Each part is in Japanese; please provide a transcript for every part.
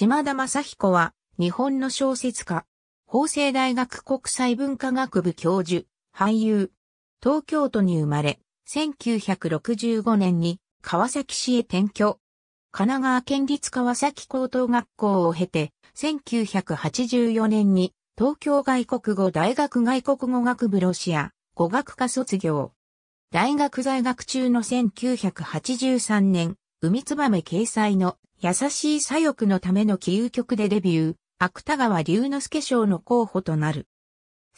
島田正彦は、日本の小説家、法政大学国際文化学部教授、俳優、東京都に生まれ、1965年に川崎市へ転居。神奈川県立川崎高等学校を経て、1984年に東京外国語大学外国語学部ロシア語学科卒業。大学在学中の1983年、海燕掲載の優しい左翼のための起憂曲でデビュー、芥川龍之介賞の候補となる。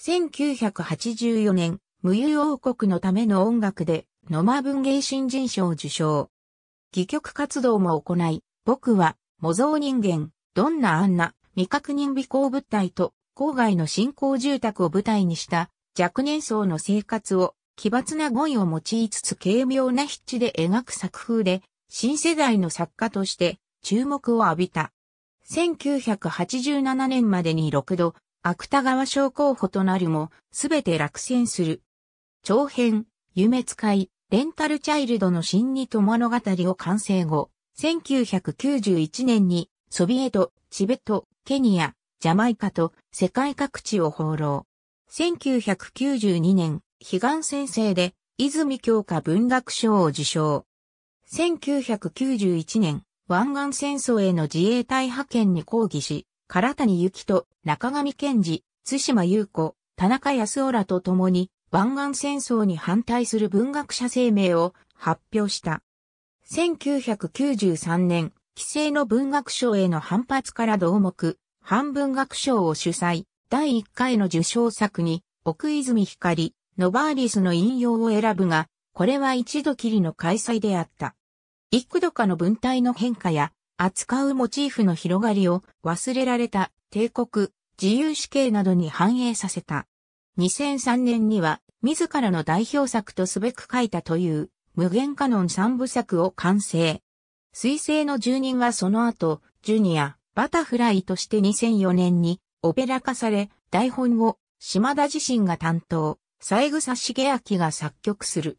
1984年、無友王国のための音楽で、野間文芸新人賞受賞。戯曲活動も行い、僕は、模造人間、どんなあんな、未確認微光物体と、郊外の新興住宅を舞台にした、若年層の生活を、奇抜な語彙を用いつつ軽妙な筆致で描く作風で、新世代の作家として注目を浴びた。1987年までに6度、芥川賞候補となるも、すべて落選する。長編、夢使い、レンタルチャイルドの新二と物語を完成後、1991年に、ソビエト、チベット、ケニア、ジャマイカと世界各地を放浪。1992年、悲願先生で、泉教科文学賞を受賞。1991年、湾岸戦争への自衛隊派遣に抗議し、唐谷幸と中上健治、津島優子、田中康夫らと共に、湾岸戦争に反対する文学者声明を発表した。1993年、規制の文学賞への反発から同目、反文学賞を主催、第1回の受賞作に、奥泉光、ノバーリスの引用を選ぶが、これは一度きりの開催であった。幾度かの文体の変化や、扱うモチーフの広がりを忘れられた帝国、自由主刑などに反映させた。2003年には自らの代表作とすべく書いたという無限カノン三部作を完成。水星の住人はその後、ジュニア、バタフライとして2004年にオペラ化され、台本を島田自身が担当、三枝茂明が作曲する。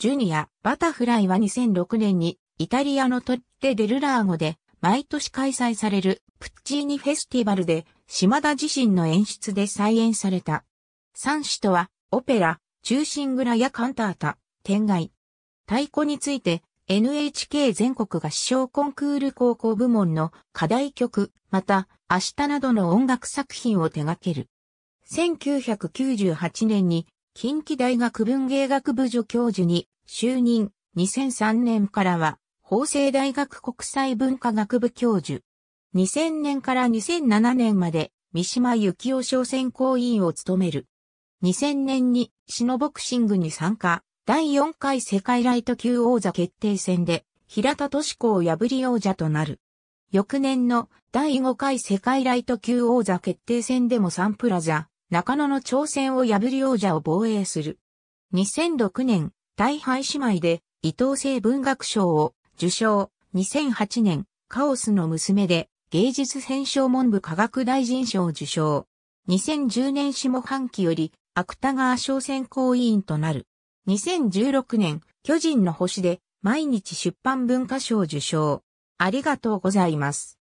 ジュニア、バタフライは2006年にイタリアのトッテ・デルラーゴで毎年開催されるプッチーニフェスティバルで島田自身の演出で再演された。三種とはオペラ、中心蔵やカンタータ、天外。太鼓について NHK 全国合唱コンクール高校部門の課題曲、また明日などの音楽作品を手掛ける。1998年に近畿大学文芸学部助教授に就任2003年からは法政大学国際文化学部教授。2000年から2007年まで三島幸紀夫商選考委員を務める。2000年に死のボクシングに参加、第4回世界ライト級王座決定戦で平田敏子を破り王者となる。翌年の第5回世界ライト級王座決定戦でもサンプラザ、中野の挑戦を破り王者を防衛する。2006年、大敗姉妹で伊藤聖文学賞を受賞。2008年、カオスの娘で芸術編賞文部科学大臣賞を受賞。2010年下半期より芥川賞選考委員となる。2016年、巨人の星で毎日出版文化賞受賞。ありがとうございます。